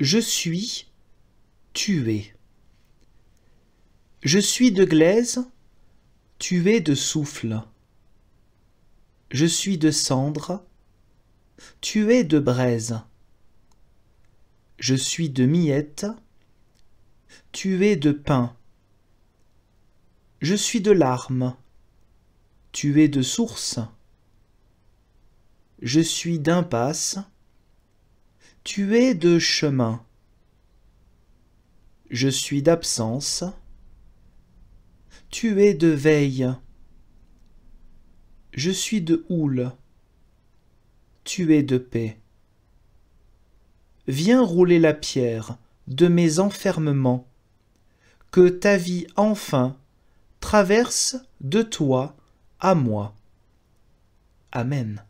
Je suis tué. Je suis de glaise, tué de souffle. Je suis de cendre, tué de braise. Je suis de miette, tué de pain. Je suis de larmes, tué de source. Je suis d'impasse, tu es de chemin. Je suis d'absence. Tu es de veille. Je suis de houle. Tu es de paix. Viens rouler la pierre de mes enfermements, que ta vie enfin traverse de toi à moi. Amen.